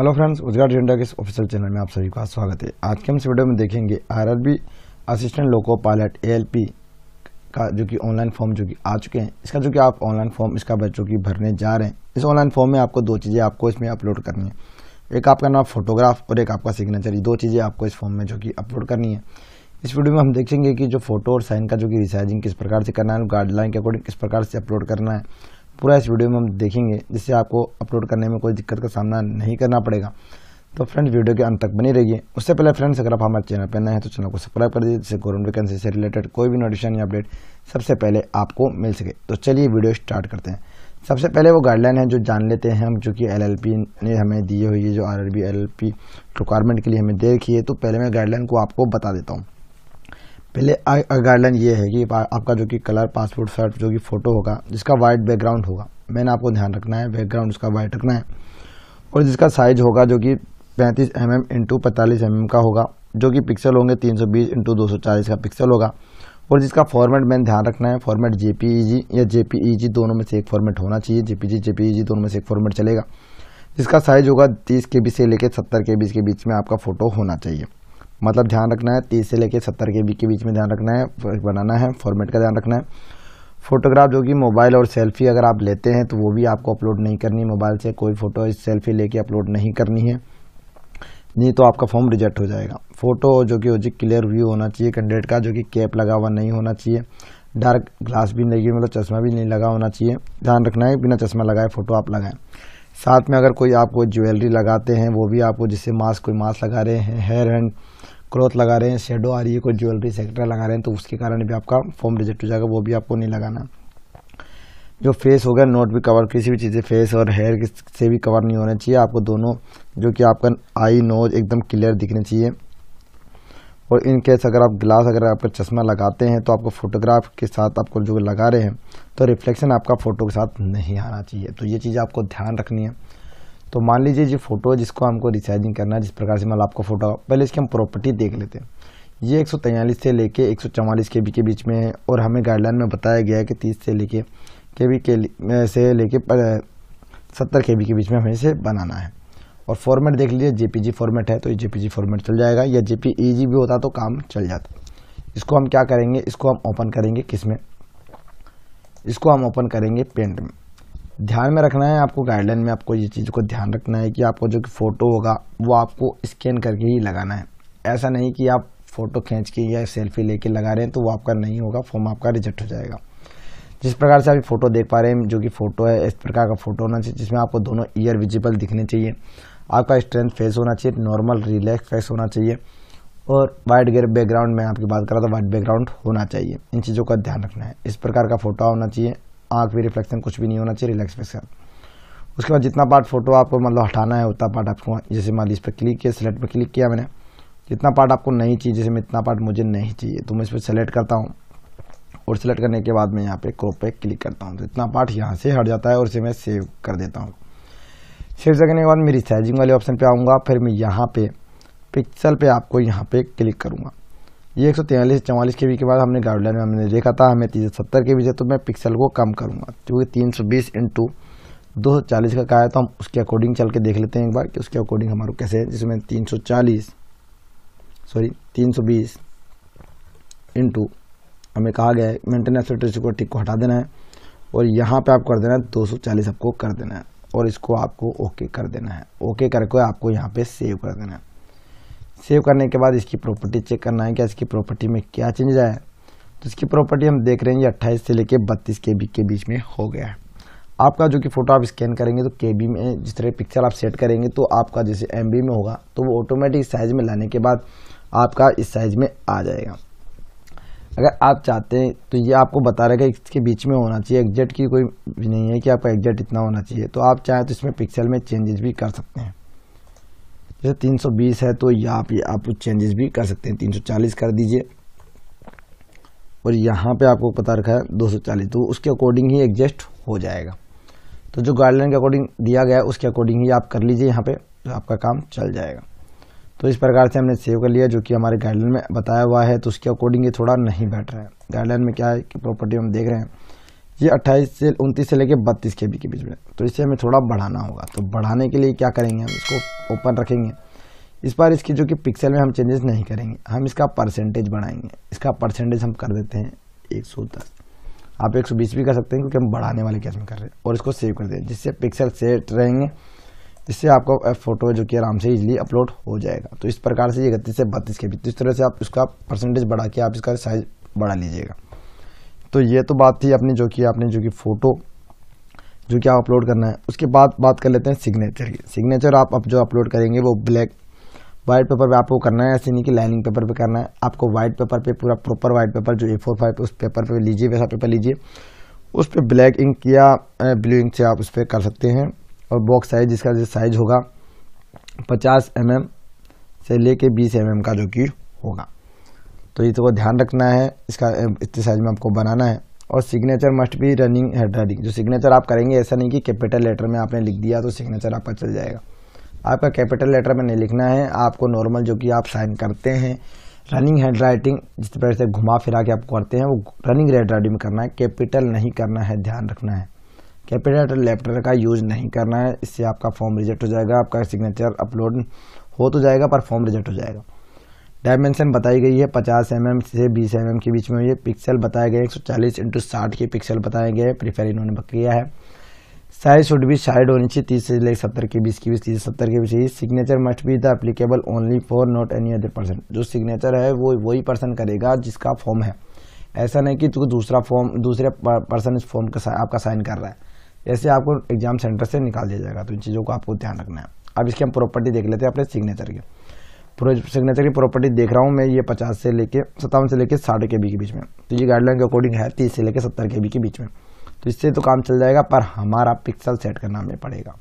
hello friends उजगार Dinda के इस official channel में आप सभी का स्वागत है आज के हम इस वीडियो में देखेंगे RRB assistant loco pilot ALP का जो कि ऑनलाइन फॉर्म जो कि आ चुके हैं इसका जो कि आप ऑनलाइन फॉर्म इसका बच्चों की भरने जा रहे हैं इस ऑनलाइन फॉर्म में आपको दो चीज़ें आपको इसमें अपलोड करनी है एक आपका नाम फोटोग्राफ और एक आपका सिग्नेचर ये दो चीज़ें आपको इस फॉर्म में जो कि अपलोड करनी है इस वीडियो में हम देखेंगे कि जो फोटो और साइन का जो कि रिसाइजिंग किस प्रकार से करना है गाइडलाइन के अकॉर्डिंग किस प्रकार से अपलोड करना है पूरा इस वीडियो में हम देखेंगे जिससे आपको अपलोड करने में कोई दिक्कत का सामना नहीं करना पड़ेगा तो फ्रेंड्स वीडियो के अंत तक बनी रहिए उससे पहले फ्रेंड्स अगर आप हमारे चैनल पर नए हैं तो चैनल को सब्सक्राइब कर दीजिए जिससे गवर्नमेंट वैकेंसी से रिलेटेड कोई भी नोटिफिकेशन या अपडेट सबसे पहले आपको मिल सके तो चलिए वीडियो स्टार्ट करते हैं सबसे पहले वो गाइडलाइन है जो जान लेते हैं हम जो कि एल ने हमें दिए हुई है जो आर आर रिक्वायरमेंट के लिए हमें दे रखी है तो पहले मैं गाइडलाइन को आपको बता देता हूँ पहले गाइडलाइन ये है कि आपका जो कि कलर पासपोर्ट शर्ट जो कि फ़ोटो होगा जिसका वाइट बैकग्राउंड होगा मैंने आपको ध्यान रखना है बैकग्राउंड उसका वाइट रखना है और जिसका साइज़ होगा जो कि पैंतीस एम एम इंटू पैंतालीस एम mm का होगा जो कि पिक्सल होंगे तीन सौ बीस इंटू दो सौ चालीस का पिक्सल होगा और जिसका फॉर्मेट मैंने ध्यान रखना है फॉर्मेट जे पी ई जी या जे पी ई जी दोनों में से एक फॉर्मेट होना चाहिए J P G J P E जी दोनों में से एक फॉर्मेट चलेगा जिसका साइज़ होगा तीस के बी से लेकर सत्तर के बीच के बीच में आपका फ़ोटो होना चाहिए मतलब ध्यान रखना है तीस से लेकर सत्तर के बीच के बीच में ध्यान रखना है बनाना है फॉर्मेट का ध्यान रखना है फोटोग्राफ जो कि मोबाइल और सेल्फी अगर आप लेते हैं तो वो भी आपको अपलोड नहीं करनी मोबाइल से कोई फ़ोटो सेल्फी लेके अपलोड नहीं करनी है नहीं तो आपका फॉर्म रिजेक्ट हो जाएगा फ़ोटो जो कि ओजिक क्लियर व्यू होना चाहिए कैंडिडेट का जो कि कैप लगा हुआ नहीं होना चाहिए डार्क ग्लास भी नहीं मतलब चश्मा भी नहीं लगा होना चाहिए ध्यान रखना है बिना चश्मा लगाए फ़ोटो आप लगाएं साथ में अगर कोई आपको ज्वेलरी लगाते हैं वो भी आपको जिससे मास्क कोई मास्क लगा रहे हैं हेयर हैंड क्रोथ लगा रहे हैं शेडो आ रही है कोई ज्वेलरी सेक्टर लगा रहे हैं तो उसके कारण भी आपका फॉर्म रिजेक्ट हो जाएगा वो भी आपको नहीं लगाना जो फेस हो गया नोट भी कवर किसी भी चीज़ें फेस और हेयर से भी कवर नहीं होना चाहिए आपको दोनों जो कि आपका आई नोज एकदम क्लियर दिखने चाहिए और इन केस अगर आप ग्लास अगर आपका चश्मा लगाते हैं तो आपको फोटोग्राफ के साथ आपको जो लगा रहे हैं तो रिफ्लेक्शन आपका फ़ोटो के साथ नहीं आना चाहिए तो ये चीज़ आपको ध्यान रखनी है तो मान लीजिए जो फोटो है जिसको हमको रिसाइजिंग करना है जिस प्रकार से मतलब आपको फोटो पहले इसकी हम प्रॉपर्टी देख लेते हैं ये एक से लेके एक के बी के बीच में है और हमें गाइडलाइन में बताया गया है कि तीस से लेके के बी के से लेके सत्तर के बी के बीच में हमें इसे बनाना है और फॉर्मेट देख लीजिए जेपीजी फॉर्मेट है तो ये जेपीजी फॉर्मेट चल जाएगा या जेपीईजी भी होता तो काम चल जाता इसको हम क्या करेंगे इसको हम ओपन करेंगे किस में इसको हम ओपन करेंगे पेंट में ध्यान में रखना है आपको गाइडलाइन में आपको ये चीज़ को ध्यान रखना है कि आपको जो कि फ़ोटो होगा वो आपको स्कैन करके ही लगाना है ऐसा नहीं कि आप फ़ोटो खींच के या सेल्फी लेके लगा रहे हैं तो वो आपका नहीं होगा फॉर्म आपका रिजेक्ट हो जाएगा जिस प्रकार से आप फ़ोटो देख पा रहे हैं जो कि फ़ोटो है इस प्रकार का फ़ोटो होना चाहिए जिसमें आपको दोनों ईयर विजिबल दिखने चाहिए आपका स्ट्रेंथ फेस होना चाहिए नॉर्मल रिलैक्स फेस होना चाहिए और वाइट गेयर बैकग्राउंड में आपकी बात रहा था वाइट बैकग्राउंड होना चाहिए इन चीज़ों का ध्यान रखना है इस प्रकार का फ़ोटो होना चाहिए आँख भी रिफ्लेक्शन कुछ भी नहीं होना चाहिए रिलैक्स फेस उसके बाद जितना पार्ट फोटो आपको मतलब हटाना है उतना पार्ट आपको जैसे मान लीजिए इस पर क्लिक किया सेलेक्ट पर क्लिक किया मैंने जितना पार्ट आपको नहीं चाहिए जैसे मैं इतना पार्ट मुझे नहीं चाहिए तो मैं इस पर सेलेक्ट करता हूँ और सेलेक्ट करने के बाद मैं यहाँ पे क्रॉप पे क्लिक करता हूँ तो इतना पार्ट यहाँ से हट जाता है और इसे मैं सेव कर देता हूँ सेव करने के बाद मेरी रिसाइजिंग वाले ऑप्शन पे आऊँगा फिर मैं यहाँ पे पिक्सल पे आपको यहाँ पे क्लिक करूँगा ये एक सौ के बी के बाद हमने गाइडलाइन में हमने देखा था हमें तीन सौ सत्तर के बीच है तो मैं पिक्सल को कम करूँगा क्योंकि तीन सौ बीस दो सौ चालीस का कहा है तो हम उसके अकॉर्डिंग चल के देख लेते हैं एक बार कि उसके अकॉर्डिंग हमारे कैसे है जिसमें तीन सौ चालीस सॉरी तीन सौ बीस इंटू हमें कहा गया है मेंटेनेंस को टिक को हटा देना है और यहाँ पे आप कर देना है चालीस आपको कर देना है और इसको आपको ओके कर देना है ओके करके आपको यहाँ पर सेव कर देना है सेव करने के बाद इसकी प्रॉपर्टी चेक करना है कि इसकी प्रॉपर्टी में क्या चेंज आया तो इसकी प्रॉपर्टी हम देख रहे हैं ये अट्ठाईस से लेके बत्तीस के के बीच में हो गया है आपका जो कि फ़ोटो आप स्कैन करेंगे तो के में जिस तरह पिक्चर आप सेट करेंगे तो आपका जैसे एम में होगा तो वो ऑटोमेटिक साइज़ में लाने के बाद आपका इस साइज़ में आ जाएगा अगर आप चाहते हैं तो ये आपको बता रहेगा इसके बीच में होना चाहिए एग्जैक्ट की कोई भी नहीं है कि आपका एग्जैक्ट इतना होना चाहिए तो आप चाहें तो इसमें पिक्सल में चेंजेस भी कर सकते हैं जैसे तीन सौ बीस है तो यहाँ पे आप चेंजेस भी कर सकते हैं तीन सौ चालीस कर दीजिए और यहाँ पे आपको पता रखा है दो सौ चालीस तो उसके अकॉर्डिंग ही एडजस्ट हो जाएगा तो जो गाइडलाइन के अकॉर्डिंग दिया गया है उसके अकॉर्डिंग ही आप कर लीजिए यहाँ पे तो आपका काम चल जाएगा तो इस प्रकार से हमने सेव कर लिया जो कि हमारे गाइडलाइन में बताया हुआ है तो उसके अकॉर्डिंग ये थोड़ा नहीं बैठ रहा है गाइडलाइन में क्या है कि प्रॉपर्टी हम देख रहे हैं ये 28 से 29 से लेके 32 के बी के बीच में तो इसे हमें थोड़ा बढ़ाना होगा तो बढ़ाने के लिए क्या करेंगे हम इसको ओपन रखेंगे इस बार इसकी जो कि पिक्सल में हम चेंजेस नहीं करेंगे हम इसका परसेंटेज बढ़ाएंगे इसका परसेंटेज हम कर देते हैं एक आप एक भी कर सकते हैं क्योंकि हम बढ़ाने वाले कैसे कर रहे हैं और इसको सेव कर दें जिससे पिक्सल सेट रहेंगे इससे आपको फोटो जो कि आराम से इजीली अपलोड हो जाएगा तो इस प्रकार से ये इकतीस से बत्तीस के बीच तो इस तरह से आप इसका परसेंटेज बढ़ा के आप इसका साइज बढ़ा लीजिएगा तो ये तो बात थी अपनी जो कि आपने जो कि फ़ोटो जो कि आप अपलोड करना है उसके बाद बात कर लेते हैं सिग्नेचर की सिग्नेचर आप अब जो अपलोड करेंगे वो ब्लैक वाइट पेपर पे आपको करना है ऐसे नहीं कि लाइनिंग पेपर पे करना है आपको वाइट पेपर पे पूरा प्रॉपर वाइट पेपर जो ए फोर फाइव उस पेपर पे लीजिए वैसा पेपर लीजिए उस पर ब्लैक इंक या ब्लू इंक से आप उस पर कर सकते हैं और बॉक्स साइज जिसका जो साइज होगा पचास एम से लेके बीस एम का जो कि होगा तो ये तो ध्यान रखना है इसका इतने साइज में आपको बनाना है और सिग्नेचर मस्ट भी रनिंग हेड राइटिंग जो सिग्नेचर आप करेंगे ऐसा नहीं कि कैपिटल लेटर में आपने लिख दिया तो सिग्नेचर आपका चल जाएगा आपका कैपिटल लेटर में नहीं लिखना है आपको नॉर्मल जो कि आप साइन करते हैं रनिंग हेड राइटिंग जिस तरह से घुमा फिरा के आप करते हैं वो रनिंग हेड राइटिंग में करना है कैपिटल नहीं करना है ध्यान रखना है कैपिटल लेटर का यूज़ नहीं करना है इससे आपका फॉर्म रिजेक्ट हो जाएगा आपका सिग्नेचर अपलोड हो तो जाएगा पर फॉर्म रिजेक्ट हो जाएगा डायमेंशन बताई गई है 50 एम mm से 20 एम mm के बीच में ये पिक्सल बताए गए 140 इंटू साठ के पिक्सल बताए गए प्रीफेयर इन्होंने किया है साइज शुड भी साइड होनी चाहिए तीस से लेकर सत्तर के बीच की बीच तीस सत्तर के बीच सिग्नेचर मस्ट भी the applicable only for not any other person जो सिग्नेचर है वो वही पर्सन करेगा जिसका फॉर्म है ऐसा नहीं कि दूसरा फॉर्म दूसरे पर्सन इस फॉर्म का आपका साइन कर रहा है जैसे आपको एग्जाम सेंटर से निकाल दिया जाएगा तो इन चीज़ों को आपको ध्यान रखना है अब इसकी हम प्रॉपर्टी देख लेते हैं अपने सिग्नेचर के सिग्नेचर की प्रॉपर्टी देख रहा हूँ मैं ये पचास से लेके सत्तावन से लेके साठ के बी के बीच में तो ये गाइडलाइन के अकॉर्डिंग है तीस से लेके सत्तर के बी के बीच में तो इससे तो काम चल जाएगा पर हमारा पिक्सल सेट करना हमें पड़ेगा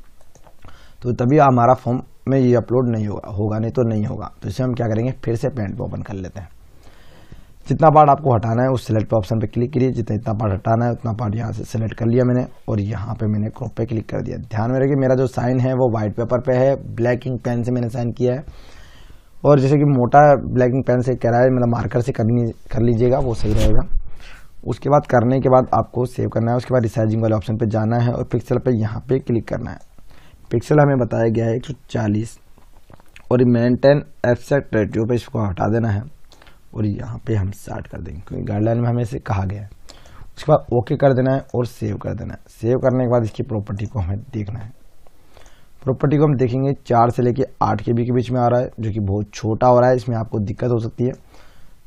तो तभी हमारा फॉर्म में ये अपलोड नहीं होगा होगा नहीं तो नहीं होगा तो इसे हम क्या करेंगे फिर से पेंट पर ओपन कर लेते हैं जितना पार्ट आपको हटाना है उस सेलेक्ट पर ऑप्शन पर क्लिक करिए जितना इतना पार्ट हटाना है उतना पार्ट यहाँ से सेलेक्ट कर लिया मैंने और यहाँ पे मैंने क्रॉप पे क्लिक कर दिया ध्यान में रखिए मेरा जो साइन है वो वाइट पेपर पे है ब्लैक इंक पेन से मैंने साइन किया है और जैसे कि मोटा ब्लैकिंग पेन से कह रहा है मतलब मार्कर से कर कर लीजिएगा वो सही रहेगा उसके बाद करने के बाद आपको सेव करना है उसके बाद रिसाइजिंग वाले ऑप्शन पर जाना है और पिक्सल पर यहाँ पर क्लिक करना है पिक्सल हमें बताया गया है एक सौ चालीस और मेनटेन एब्सैक्ट रेटियो पर इसको हटा देना है और यहाँ पे हम स्टार्ट कर देंगे क्योंकि गाइडलाइन में हमें इसे कहा गया है उसके बाद ओके कर देना है और सेव कर देना है सेव करने के बाद इसकी प्रॉपर्टी को हमें देखना है प्रॉपर्टी को हम देखेंगे चार से लेके आठ के बी के बीच में आ रहा है जो कि बहुत छोटा हो रहा है इसमें आपको दिक्कत हो सकती है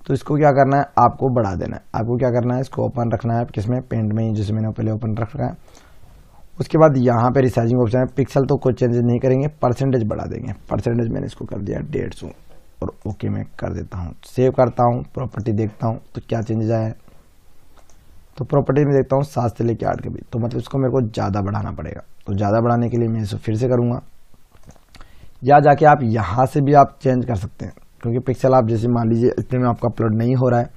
तो इसको क्या करना है आपको बढ़ा देना है आपको क्या करना है इसको ओपन रखना है किसमें पेंट में ही जैसे मैंने पहले ओपन रख रखा है उसके बाद यहाँ पे रिसाइजिंग ऑप्शन है पिक्सल तो कोई चेंजेज नहीं करेंगे परसेंटेज बढ़ा देंगे परसेंटेज मैंने इसको कर दिया डेढ़ सौ और ओके मैं कर देता हूँ सेव करता हूँ प्रॉपर्टी देखता हूँ तो क्या चेंजेज आया है तो प्रॉपर्टी में देखता हूँ सात से लेकर आठ के बीच तो मतलब इसको मेरे को ज़्यादा बढ़ाना पड़ेगा तो ज़्यादा बढ़ाने के लिए मैं इसको फिर से करूँगा या जाके आप यहाँ से भी आप चेंज कर सकते हैं क्योंकि पिक्सल आप जैसे मान लीजिए इतने में आपका अपलोड नहीं हो रहा है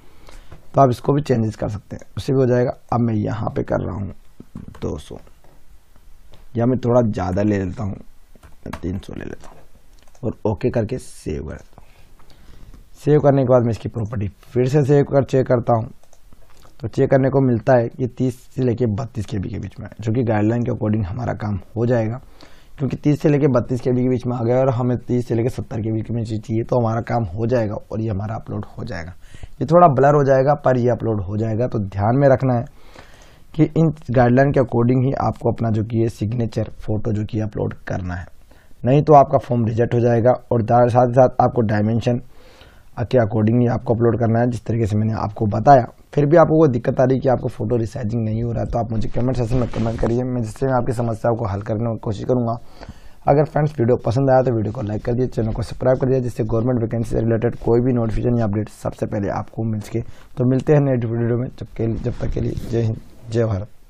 तो आप इसको भी चेंजेस कर सकते हैं उससे भी हो जाएगा अब मैं यहाँ पे कर रहा हूँ 200 या मैं थोड़ा ज़्यादा ले लेता हूँ 300 ले लेता हूँ और ओके करके सेव कर देता हूँ सेव करने के बाद मैं इसकी प्रॉपर्टी फिर से सेव कर चेक करता हूँ तो चेक करने को मिलता है कि 30 से लेके 32 के बी के बीच में जो कि गाइडलाइन के अकॉर्डिंग हमारा काम हो जाएगा क्योंकि 30 से लेके 32 के बी के बीच में आ गया और हमें 30 से लेके 70 के बीच में चीज़ चाहिए तो हमारा काम हो जाएगा और ये हमारा अपलोड हो जाएगा ये थोड़ा ब्लर हो जाएगा पर ये अपलोड हो जाएगा तो ध्यान में रखना है कि इन गाइडलाइन के अकॉर्डिंग ही आपको अपना जो कि है सिग्नेचर फोटो जो कि अपलोड करना है नहीं तो आपका फॉर्म रिजेक्ट हो जाएगा और साथ ही साथ आपको डायमेंशन के अकॉर्डिंग ही आपको अपलोड करना है जिस तरीके से मैंने आपको बताया फिर भी आपको कोई दिक्कत आ रही है कि आपको फ़ोटो रिसाइजिंग नहीं हो रहा तो आप मुझे कमेंट सेक्शन में कमेंट करिए मैं जिससे मैं आपकी समस्याओं को हल करने की कोशिश करूँगा अगर फ्रेंड्स वीडियो पसंद आया तो वीडियो को लाइक कर दिए चैनल को सब्सक्राइब कर दिया जिससे गवर्नमेंट वैकेंसी से रिलेटेड कोई भी नोटिफिकेशन या अपडेट सबसे पहले आपको मिल सके तो मिलते हैं नेक्स्ट वीडियो में जब के लिए जब तक के लिए जय हिंद जय भारत